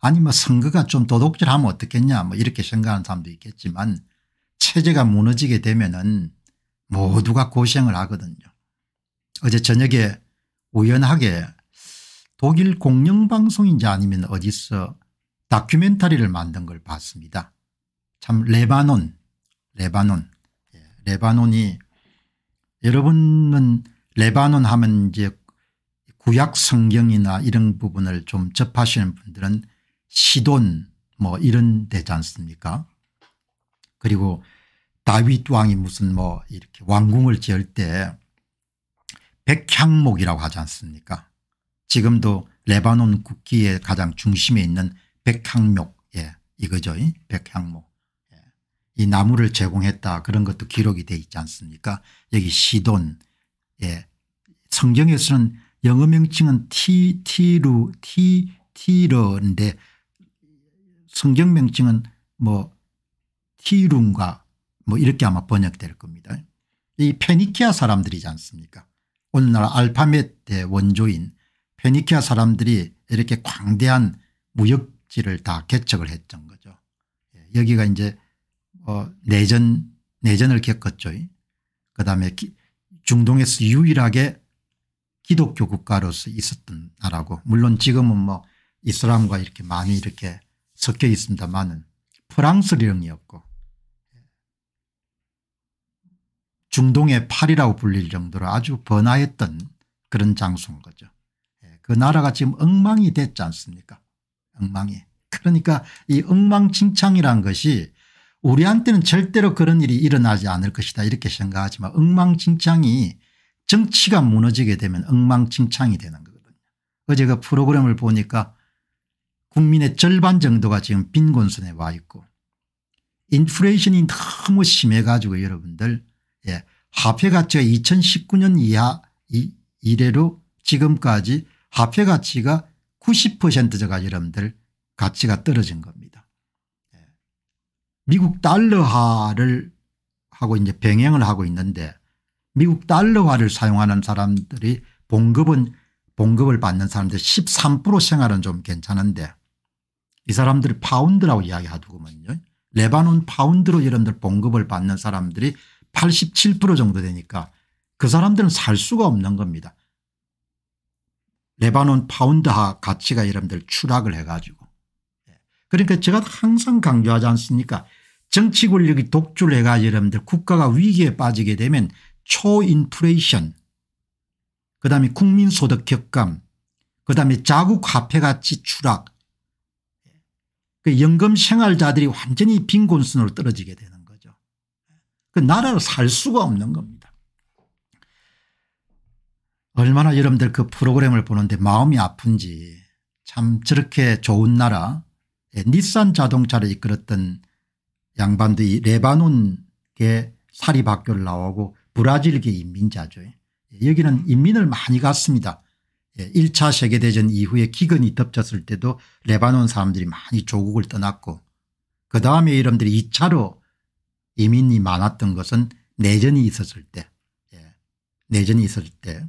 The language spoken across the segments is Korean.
아니면 뭐 선거가 좀 도둑질하면 어떻겠냐 뭐 이렇게 생각하는 사람도 있겠지만 체제가 무너지게 되면은 모두가 고생을 하거든요. 어제 저녁에 우연하게 독일 공영방송인지 아니면 어디서 다큐멘터리를 만든 걸 봤습니다. 참 레바논 레바논 예, 레바논이 여러분은 레바논 하면 이제 구약 성경이나 이런 부분을 좀 접하시는 분들은 시돈 뭐 이런 데지 않습니까 그리고 다윗 왕이 무슨 뭐 이렇게 왕궁을 지을 때 백향목이라고 하지 않습니까 지금도 레바논 국기의 가장 중심에 있는 백향목 예 이거죠 백향목 예. 이 나무를 제공했다 그런 것도 기록이 돼 있지 않습니까 여기 시돈 예 성경에서는 영어 명칭은 티, 티루, 티, 티러인데 성경명칭은 뭐 티룸과 뭐 이렇게 아마 번역될 겁니다. 이 페니키아 사람들이지 않습니까 오늘날 알파벳의 원조인 페니키아 사람들이 이렇게 광대한 무역지를 다 개척을 했던 거죠. 예, 여기가 이제 어 내전 내전을 겪었죠. 그다음에 중동에서 유일하게 기독교 국가로서 있었던 나라고 물론 지금은 뭐 이슬람과 이렇게 많이 이렇게 섞여 있습니다만은 프랑스령이었고 중동의 파리라고 불릴 정도로 아주 번화했던 그런 장소인 거죠. 예, 그 나라가 지금 엉망이 됐지 않습니까 엉망이. 그러니까 이 엉망진창이란 것이 우리한테는 절대로 그런 일이 일어나지 않을 것이다 이렇게 생각하지만 엉망진창이 정치가 무너지게 되면 엉망진창이 되는 거거든요. 어제 그 프로그램을 보니까 국민의 절반 정도가 지금 빈곤선에 와 있고 인플레이션이 너무 심해 가지고 여러분들 예, 화폐가치가 2019년 이하 이, 이래로 지금까지 화폐가치가 90%저가 여러분들 가치가 떨어진 겁니다. 예. 미국 달러화를 하고 이제 병행을 하고 있는데 미국 달러화를 사용하는 사람들이 봉급은 봉급을 받는 사람들 13% 생활은 좀 괜찮은데 이 사람들이 파운드라고 이야기하더구먼요. 레바논 파운드로 여러분들 봉급을 받는 사람들이 87% 정도 되니까 그 사람들은 살 수가 없는 겁니다. 레바논 파운드화 가치가 여러분들 추락을 해가지고. 예. 그러니까 제가 항상 강조하지 않습니까 정치 권력이 독주해가 여러분들 국가가 위기에 빠지게 되면 초인플레이션 그다음에 국민소득 격감 그다음에 자국 화폐가치 추락 그 연금 생활자들이 완전히 빈곤순으로 떨어지게 되는 거죠. 그 나라를 살 수가 없는 겁니다. 얼마나 여러분들 그 프로그램을 보는데 마음이 아픈지 참 저렇게 좋은 나라 닛산 자동차를 이끌었던 양반들이 레바논계 사립학교를 나오고 브라질계 인민자죠. 여기는 인민을 많이 갔습니다. 1차 예, 세계대전 이후에 기근이 덮쳤을 때도 레바논 사람들이 많이 조국을 떠났고 그 다음에 이름들이 2차로 이민이 많았던 것은 내전이 있었을 때 예. 내전이 있었을 때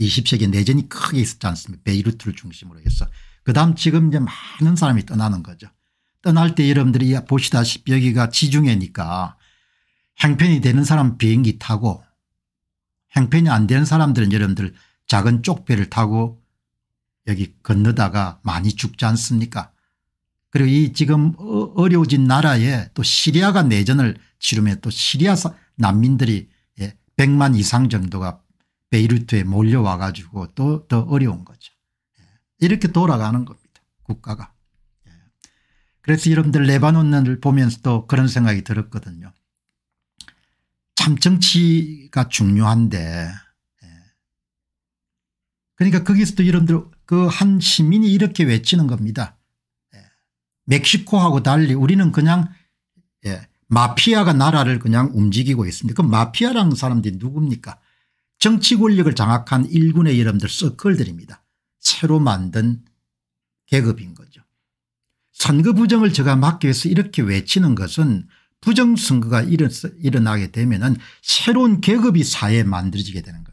20세기 내전이 크게 있었지 않습니까 베이루트를 중심으로 해서 그 다음 지금 이제 많은 사람이 떠나는 거죠. 떠날 때 여러분들이 보시다시피 여기가 지중해니까 행편이 되는 사람 비행기 타고 행편이 안 되는 사람들은 여러분들 작은 쪽배를 타고 여기 건너다가 많이 죽지 않습니까 그리고 이 지금 어, 어려워진 나라에 또 시리아가 내전을 치르면 또 시리아 난민들이 100만 예, 이상 정도가 베이루트에 몰려와 가지고 또 더 어려운 거죠. 예, 이렇게 돌아가는 겁니다. 국가가. 예. 그래서 여러분들 레바논을 보면서 또 그런 생각이 들었거든요. 참 정치가 중요한데 그러니까 거기서도 여러분들 그 한 시민이 이렇게 외치는 겁니다. 예. 멕시코하고 달리 우리는 그냥 예, 마피아가 나라를 그냥 움직이고 있습니다. 그 마피아라는 사람들이 누굽니까 정치 권력을 장악한 일군의 여러분들 서클들입니다. 새로 만든 계급인 거죠. 선거 부정을 제가 막기 위해서 이렇게 외치는 것은 부정선거가 일어나게 되면 새로운 계급이 사회에 만들어지게 되는 거예요.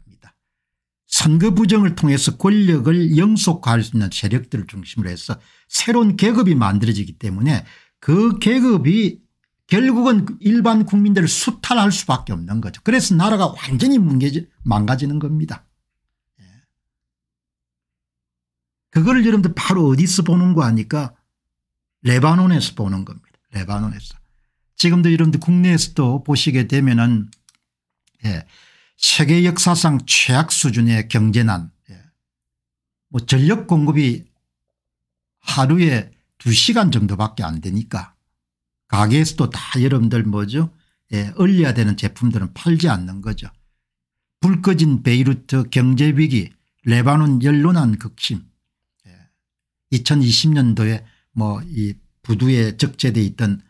선거 부정을 통해서 권력을 영속화할 수 있는 세력들을 중심으로 해서 새로운 계급이 만들어지기 때문에 그 계급이 결국은 일반 국민들을 수탈할 수밖에 없는 거죠. 그래서 나라가 완전히 뭉개지, 망가지는 겁니다. 예. 그거 여러분들 바로 어디서 보는 거 아니까 레바논에서 보는 겁니다. 레바논에서. 지금도 여러분들 국내에서도 보시게 되면은 예. 세계 역사상 최악 수준의 경제난 예. 뭐 전력 공급이 하루에 2시간 정도밖에 안 되니까 가게에서도 다 여러분들 뭐죠 예, 얼려야 되는 제품들은 팔지 않는 거죠. 불 꺼진 베이루트 경제위기 레바논 연론한 극심 예, 2020년도에 뭐 이 부두에 적재돼 있던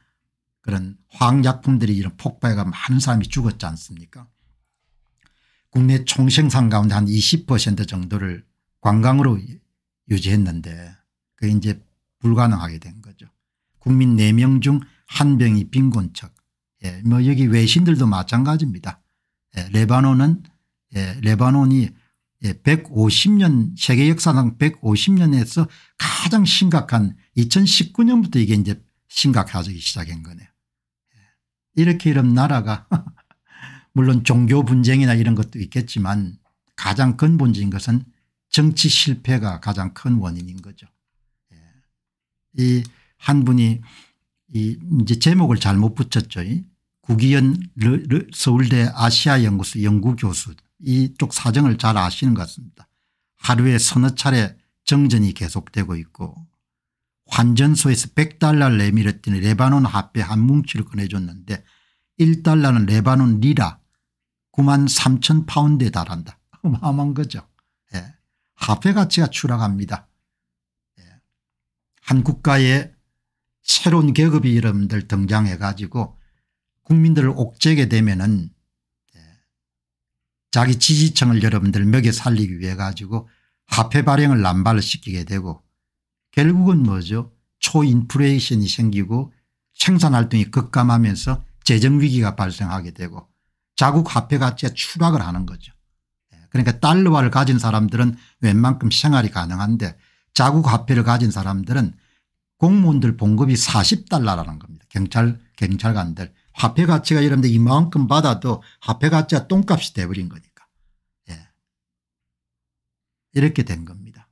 그런 화학약품들이 이런 폭발과 많은 사람이 죽었지 않습니까 국내 총생산 가운데 한 20% 정도를 관광으로 유지했는데 그게 이제 불가능하게 된 거죠. 국민 4명 중한 병이 빈곤척. 예, 뭐 여기 외신들도 마찬가지입니다. 예, 레바논은 예, 레바논이 예, 150년 세계 역사상 150년에서 가장 심각한 2019년부터 이게 이제 심각하기 시작한 거네요. 예, 이렇게 이런 나라가 물론 종교 분쟁이나 이런 것도 있겠지만 가장 근본적인 것은 정치 실패가 가장 큰 원인인 거죠. 예. 이한 분이 이 이제 제목을 잘못 붙였죠. 구기현 서울대 아시아연구소 연구교수 이쪽 사정을 잘 아시는 것 같습니다. 하루에 서너 차례 정전이 계속되고 있고 환전소에서 100달러를 내밀었더니 레바논 화폐 한 뭉치를 꺼내줬는데 1달러는 레바논 리라 9만 3천 파운드에 달한다. 어마어마한 거죠. 예. 화폐 가치가 추락합니다. 예. 한 국가에 새로운 계급이 여러분들 등장해 가지고 국민들을 옥죄게 되면 은 예. 자기 지지층을 여러분들 먹여 살리기 위해 가지고 화폐 발행을 남발시키게 되고 결국은 뭐죠 초인플레이션이 생기고 생산활동이 급감하면서 재정위기가 발생하게 되고 자국 화폐 가치가 추락을 하는 거죠. 예, 그러니까 달러화를 가진 사람들은 웬만큼 생활이 가능한데 자국 화폐를 가진 사람들은 공무원들 봉급이 40달러라는 겁니다. 경찰, 경찰관들. 화폐 가치가 이런데 이만큼 받아도 화폐 가치가 똥값이 돼버린 거니까. 예. 이렇게 된 겁니다.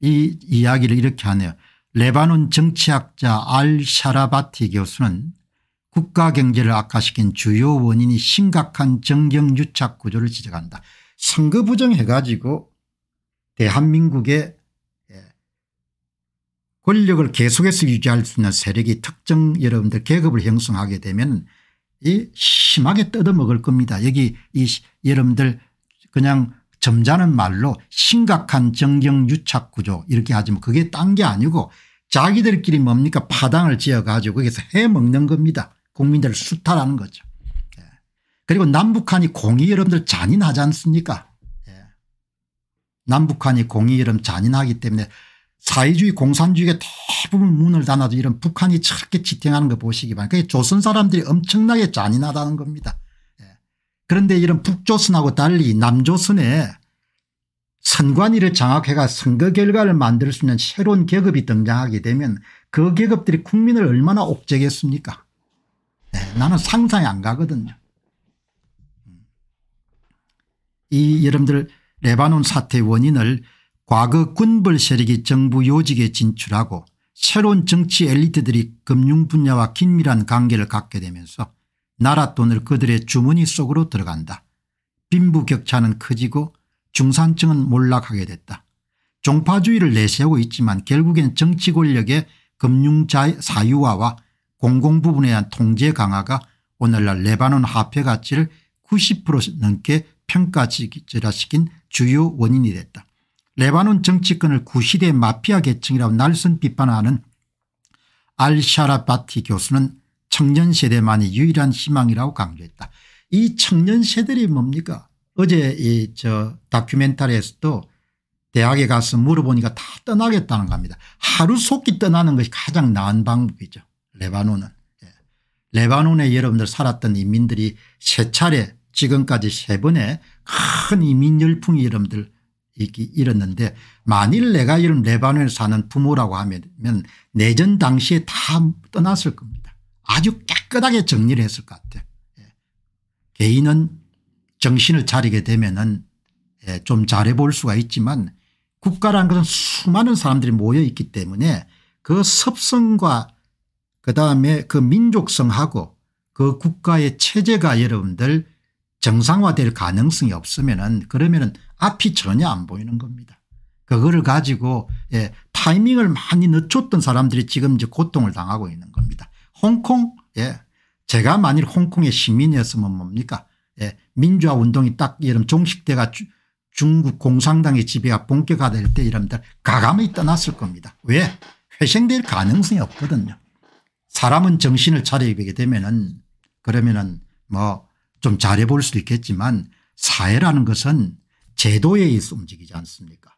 이 이야기를 이렇게 하네요. 레바논 정치학자 알 샤라바티 교수는 국가경제를 악화시킨 주요 원인이 심각한 정경유착 구조를 지적한다. 선거 부정해 가지고 대한민국의 예, 권력을 계속해서 유지할 수 있는 세력이 특정 여러분들 계급을 형성하게 되면 이 심하게 뜯어먹을 겁니다. 여기 이 여러분들 그냥 점잖은 말로 심각한 정경유착구조 이렇게 하지만 그게 딴 게 아니고 자기들끼리 뭡니까 파당을 지어 가지고 거기서 해먹는 겁니다. 국민들을 수탈하는 거죠. 예. 그리고 남북한이 공이 여러분들 잔인하지 않습니까 예. 남북한이 공이 여러 잔인하기 때문에 사회주의 공산주의가 대부분 문을 닫아도 이런 북한이 저렇게 지탱하는 거 보시기 바랍니다. 그게 조선 사람들이 엄청나게 잔인하다는 겁니다. 그런데 이런 북조선하고 달리 남조선에 선관위를 장악해가 선거 결과를 만들 수 있는 새로운 계급이 등장하게 되면 그 계급들이 국민을 얼마나 옥죄겠습니까 네, 나는 상상이 안 가거든요. 음. 이 여러분들 레바논 사태 원인을 과거 군벌 세력이 정부 요직에 진출하고 새로운 정치 엘리트들이 금융 분야와 긴밀한 관계를 갖게 되면서 나랏돈을 그들의 주머니 속으로 들어간다. 빈부격차는 커지고 중산층은 몰락하게 됐다. 종파주의를 내세우고 있지만 결국엔 정치 권력의 금융자의 사유화와 공공부분에 대한 통제 강화가 오늘날 레바논 화폐 가치를 90% 넘게 평가지라시킨 주요 원인이 됐다. 레바논 정치권을 구시대 마피아 계층이라고 날선 비판하는 알샤라바티 교수는 청년세대만이 유일한 희망이라고 강조했다. 이 청년세대이 뭡니까 어제 이저 다큐멘터리에서도 대학에 가서 물어보니까 다 떠나겠다는 겁니다. 하루속히 떠나는 것이 가장 나은 방법이죠. 레바논은. 예. 레바논에 여러분들 살았던 인민들이 세 차례 지금까지 세 번의 큰 이민 열풍이 여러분들 일었는데 만일 내가 이런 레바논에 사는 부모라고 하면 내전 당시에 다 떠났을 겁니다. 아주 깨끗하게 정리를 했을 것 같아요. 예. 개인은 정신을 차리게 되면 은좀 예, 잘해볼 수가 있지만 국가란 것은 수많은 사람들이 모여 있기 때문에 그 섭성과 그다음에 그 민족성하고 그 국가의 체제가 여러분들 정상화될 가능성이 없으면 은 그러면 은 앞이 전혀 안 보이는 겁니다. 그거를 가지고 예, 타이밍을 많이 늦췄던 사람들이 지금 이제 고통을 당하고 있는 겁니다. 홍콩 예. 제가 만일 홍콩의 시민이었으면 뭡니까 예. 민주화 운동이 딱 이런 종식대가 주, 중국 공산당의 지배가 본격화될 때 이러면 가감이 떠났을 겁니다. 왜 회생될 가능성이 없거든요. 사람은 정신을 차려입게 되면은 그러면은 뭐 좀 잘해볼 수도 있겠지만 사회라는 것은 제도에 의해서 움직이지 않습니까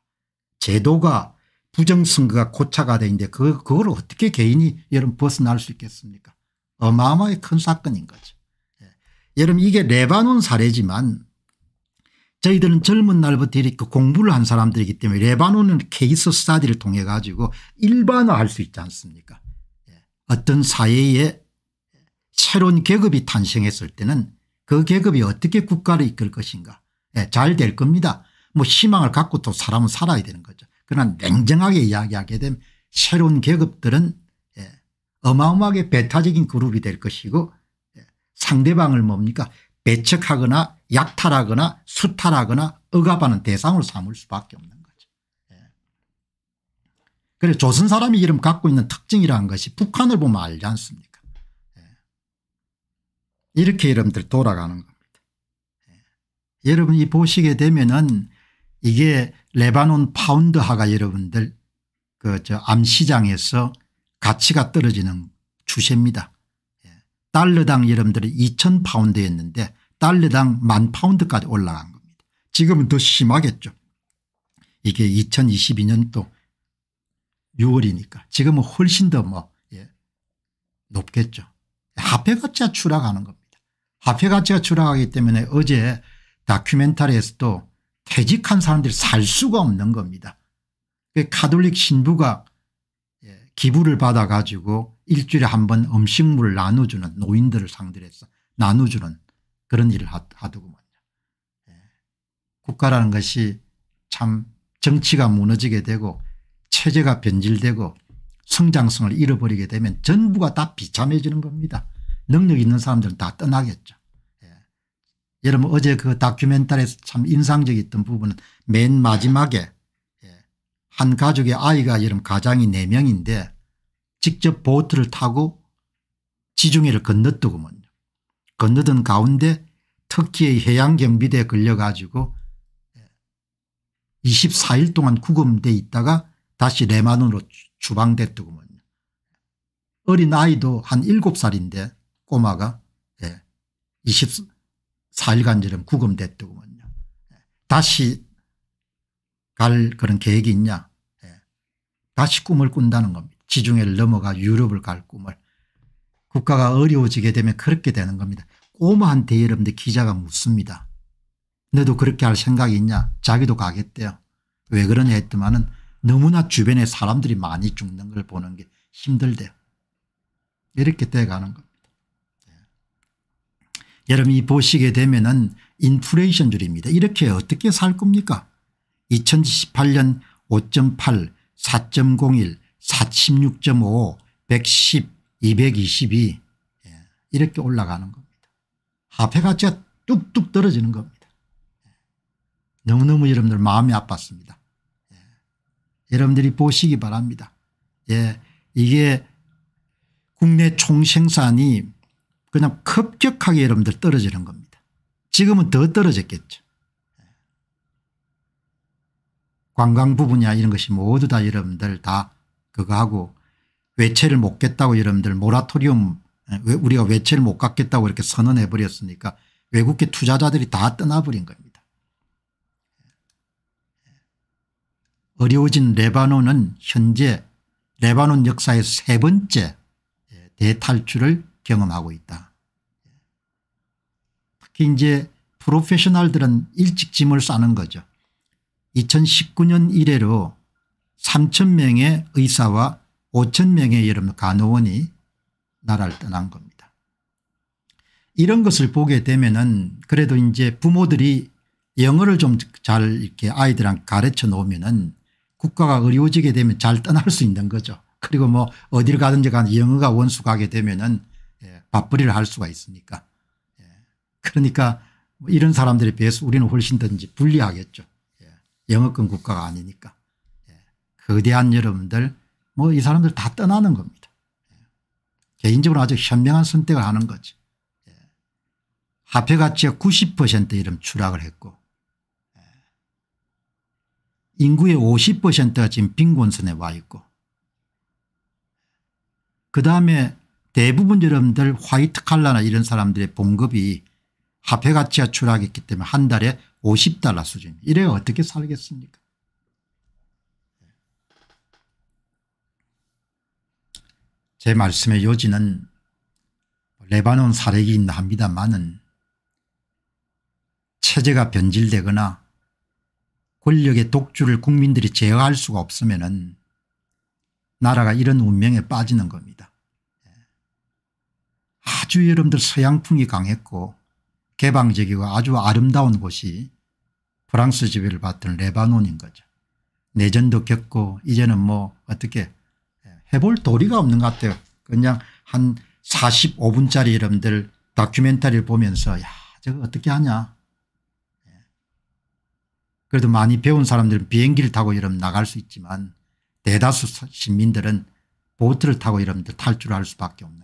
제도가 부정선거가 고착화돼 있는데 그, 그걸 어떻게 개인이 여러분 벗어날 수 있겠습니까 어마어마하게 큰 사건인 거죠. 예. 여러분 이게 레바논 사례지만 저희들은 젊은 날부터 이렇게 공부를 한 사람들이기 때문에 레바논은 케이스 스타디를 통해 가지고 일반화할 수 있지 않습니까 예. 어떤 사회에 새로운 계급이 탄생했을 때는 그 계급이 어떻게 국가를 이끌 것인가 예. 잘될 겁니다. 뭐 희망을 갖고 또 사람은 살아야 되는 거죠. 그러나 냉정하게 이야기하게 되면 새로운 계급들은 예, 어마어마하게 배타적인 그룹이 될 것이고 예, 상대방을 뭡니까 배척하거나 약탈하거나 수탈하거나 억압하는 대상으로 삼을 수밖에 없는 거죠. 예. 그래서 조선 사람이 이름 갖고 있는 특징이라는 것이 북한을 보면 알지 않습니까 이렇게 여러분들 돌아가는 겁니다. 여러분이 보시게 되면은 이게 레바논 파운드하가 여러분들 그 저 암시장에서 가치가 떨어지는 추세입니다. 예. 달러당 여러분들이 2천 파운드였는데 달러당 만 파운드까지 올라간 겁니다. 지금은 더 심하겠죠. 이게 2022년도 6월이니까 지금은 훨씬 더뭐 예, 높겠죠. 화폐가치가 추락하는 겁니다. 화폐가치가 추락하기 때문에 어제 다큐멘터리에서도 퇴직한 사람들이 살 수가 없는 겁니다. 카톨릭 그 신부가 예, 기부를 받아 가지고 일주일에 한 번 음식물을 나눠주는 노인들을 상대로 해서 나눠주는 그런 일을 하더구먼요. 예. 국가라는 것이 참 정치가 무너지게 되고 체제가 변질되고 성장성을 잃어버리게 되면 전부가 다 비참해지는 겁니다. 능력 있는 사람들은 다 떠나겠죠. 여러분 어제 그 다큐멘터리에서 참 인상적이었던 부분은 맨 마지막에 예, 한 가족의 아이가 여름 가장이 4명인데 직접 보트를 타고 지중해를 건너뜨구먼요. 건너던 가운데 터키의 해양경비대에 걸려가지고 24일 예, 동안 구금돼 있다가 다시 레만으로 추방됐더구먼요. 어린 아이도 한 7살인데 꼬마가 20, 예, 4일간지름 구금됐더군요. 다시 갈 그런 계획이 있냐. 예. 다시 꿈을 꾼다는 겁니다. 지중해를 넘어가 유럽을 갈 꿈을. 국가가 어려워지게 되면 그렇게 되는 겁니다. 꼬마한테 여러분들 기자가 묻습니다. 너도 그렇게 할 생각이 있냐 자기도 가겠대요. 왜 그러냐 했더만은 너무나 주변에 사람들이 많이 죽는 걸 보는 게 힘들대요. 이렇게 돼가는 겁니다. 여러분이 보시게 되면 은 인플레이션 줄입니다. 이렇게 어떻게 살 겁니까 2018년 5.8 4.01 4 6 5 110 222 이렇게 올라가는 겁니다. 화폐 가치가 뚝뚝 떨어지는 겁니다. 예, 너무너무 여러분들 마음이 아팠습니다. 예, 여러분들이 보시기 바랍니다. 예, 이게 국내 총생산이 그냥 급격하게 여러분들 떨어지는 겁니다. 지금은 더 떨어졌겠죠. 관광 부분이나 이런 것이 모두 다 여러분들 다 그거하고 외채를 못 겠다고 여러분들 모라토리움 우리가 외채를 못 갖겠다고 이렇게 선언해 버렸으니까 외국계 투자자들이 다 떠나버린 겁니다. 어려워진 레바논은 현재 레바논 역사의 세 번째 대탈출을 경험하고 있다. 특히 이제 프로페셔널들은 일찍 짐을 싸는 거죠. 2019년 이래로 3,000명의 의사와 5,000명의 여러분 간호원이 나라를 떠난 겁니다. 이런 것을 보게 되면은 그래도 이제 부모들이 영어를 좀 잘 이렇게 아이들한 가르쳐 놓으면은 국가가 어려지게 되면 잘 떠날 수 있는 거죠. 그리고 뭐 어딜 가든지 간 영어가 원수 가게 되면은 밥벌이를 할 수가 있으니까. 예. 그러니까 뭐 이런 사람들에 비해서 우리는 훨씬 더 이제 불리하겠죠. 예. 영어권 국가가 아니니까. 예. 거대한 여러분들 뭐 이 사람들 다 떠나는 겁니다. 예. 개인적으로 아주 현명한 선택을 하는 거지. 예. 화폐 가치의 90% 이름 추락을 했고 예. 인구의 50%가 지금 빈곤선에 와 있고 그 다음에 대부분 여러분들 화이트 칼라나 이런 사람들의 봉급이 화폐 가치가 추락했기 때문에 한 달에 50달러 수준. 이래 어떻게 살겠습니까? 제 말씀의 요지는 레바논 사례기 있나 합니다만은 체제가 변질되거나 권력의 독주를 국민들이 제어할 수가 없으면 나라가 이런 운명에 빠지는 겁니다. 아주 여러분들 서양풍이 강했고 개방적이고 아주 아름다운 곳이 프랑스 지배를 받던 레바논인 거죠. 내전도 겪고 이제는 뭐 어떻게 해볼 도리가 없는 것 같아요. 그냥 한 45분짜리 여러분들 다큐멘터리를 보면서 야 저거 어떻게 하냐. 예. 그래도 많이 배운 사람들은 비행기를 타고 여러분 나갈 수 있지만 대다수 시민들은 보트를 타고 여러분들 탈출할 수밖에 없는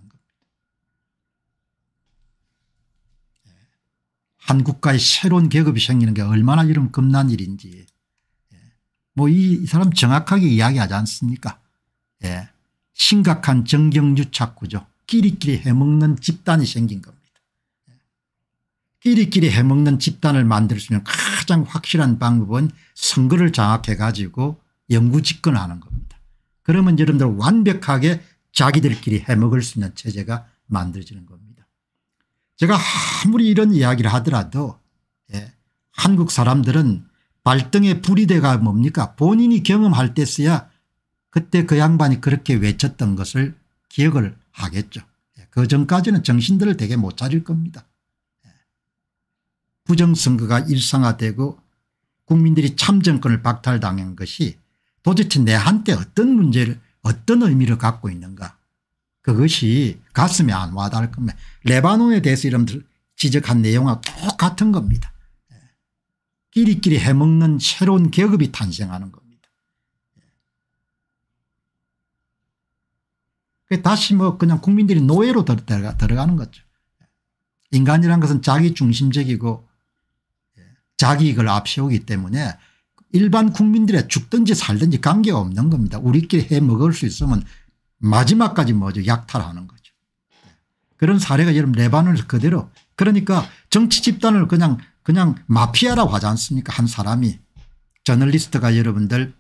한국가의 새로운 계급이 생기는 게 얼마나 이런 겁난 일인지 예. 뭐이 이 사람 정확하게 이야기하지 않습니까 예. 심각한 정경유착구죠 끼리끼리 해먹는 집단이 생긴 겁니다 예. 끼리끼리 해먹는 집단을 만들 수 있는 가장 확실한 방법은 선거를 장악해 가지고 영구집권하는 겁니다 그러면 여러분들 완벽하게 자기들끼리 해먹을 수 있는 체제가 만들어지는 겁니다 제가 아무리 이런 이야기를 하더라도 예, 한국 사람들은 발등에 불이 돼가 뭡니까 본인이 경험할 때 써야 그때 그 양반이 그렇게 외쳤던 것을 기억을 하겠죠. 예, 그 전까지는 정신들을 되게 못 차릴 겁니다. 예. 부정선거가 일상화되고 국민들이 참정권을 박탈당한 것이 도대체 내한테 어떤 문제를 어떤 의미를 갖고 있는가 그것이 가슴에 안 와닿을 겁니다. 레바논에 대해서 이런 지적한 내용과 똑같은 겁니다. 끼리끼리 해먹는 새로운 계급이 탄생하는 겁니다. 그 다시 뭐 그냥 국민들이 노예로 들어가는 거죠. 인간이란 것은 자기 중심적이고 예, 자기 이걸 앞세우기 때문에 일반 국민들의 죽든지 살든지 관계가 없는 겁니다. 우리끼리 해먹을 수 있으면 마지막까지 뭐죠 약탈하는 거죠. 그런 사례가 여러분 레바논에서 그대로 그러니까 정치 집단을 그냥 그냥 마피아라고 하지 않습니까 한 사람이 저널리스트가 여러분들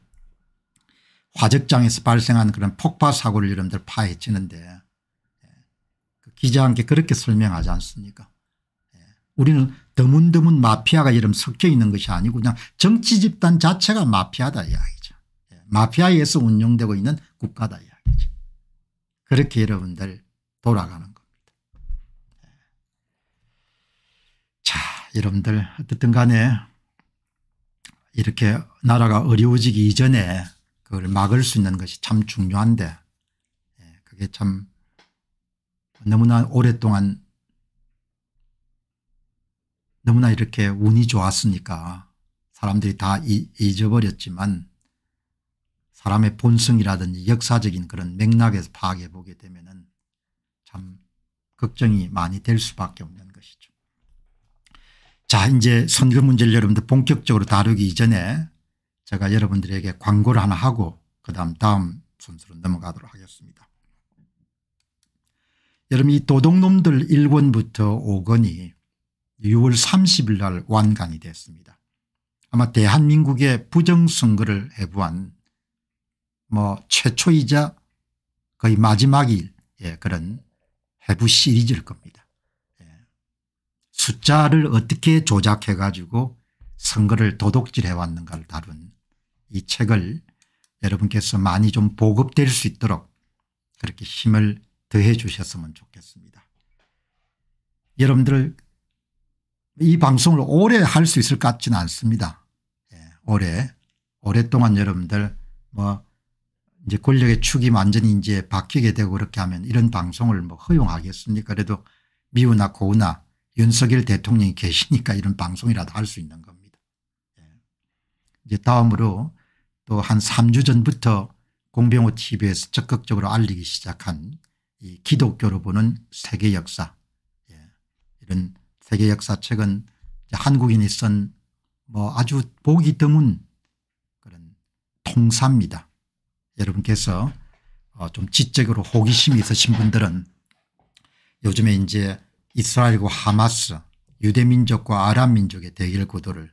화적장에서 발생한 그런 폭발 사고를 여러분들 파헤치는데 그 기자한테 그렇게 설명하지 않습니까 우리는 드문드문 마피아가 이름 섞여 있는 것이 아니고 그냥 정치 집단 자체가 마피아다 이야기죠. 마피아에서 운영되고 있는 국가다 이야기죠. 그렇게 여러분들 돌아가는 겁니다. 자 여러분들 어쨌든 간에 이렇게 나라가 어려워지기 이전에 그걸 막을 수 있는 것이 참 중요한데 예, 그게 참 너무나 오랫동안 너무나 이렇게 운이 좋았으니까 사람들이 다 잊어버렸지만 사람의 본성이라든지 역사적인 그런 맥락에서 파악해 보게 되면 참 걱정이 많이 될 수밖에 없는 것이죠. 자 이제 선거 문제를 여러분들 본격적으로 다루기 이전에 제가 여러분들에게 광고를 하나 하고 그다음 다음 순서로 넘어가도록 하겠습니다. 여러분 이 도둑놈들 1권부터 5권이 6월 30일 날 완간이 됐습니다. 아마 대한민국의 부정선거를 해부한 뭐 최초이자 거의 마지막일 예, 그런 해부 시리즈일 겁니다. 예. 숫자를 어떻게 조작해 가지고 선거를 도둑질해 왔는가를 다룬 이 책을 여러분께서 많이 좀 보급될 수 있도록 그렇게 힘을 더해 주셨으면 좋겠습니다. 여러분들 이 방송을 오래 할 수 있을 것 같지는 않습니다. 예, 오래 오랫동안 여러분들 뭐 이제 권력의 축이 완전히 이제 바뀌게 되고 그렇게 하면 이런 방송을 뭐 허용하겠습니까? 그래도 미우나 고우나 윤석열 대통령이 계시니까 이런 방송이라도 할 수 있는 겁니다. 예. 이제 다음으로 또 한 3주 전부터 공병호 tv에서 적극적으로 알리기 시작한 이 기독교로 보는 세계 역사 예. 이런 세계 역사 책은 한국인이 쓴 뭐 아주 보기 드문 그런 통사입니다. 여러분께서 어, 좀 지적으로 호기심이 있으신 분들은 요즘에 이제 이스라엘과 하마스 유대민족과 아랍민족의 대결 구도를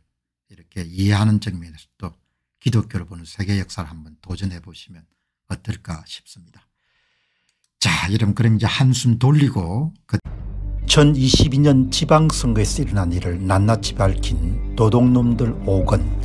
이렇게 이해하는 측면에서 또 기독교를 보는 세계 역사를 한번 도전해 보시면 어떨까 싶습니다. 자여러분 그럼 이제 한숨 돌리고 그 2022년 지방선거에서 일어난 일을 낱낱이 밝힌 도둑놈들 5권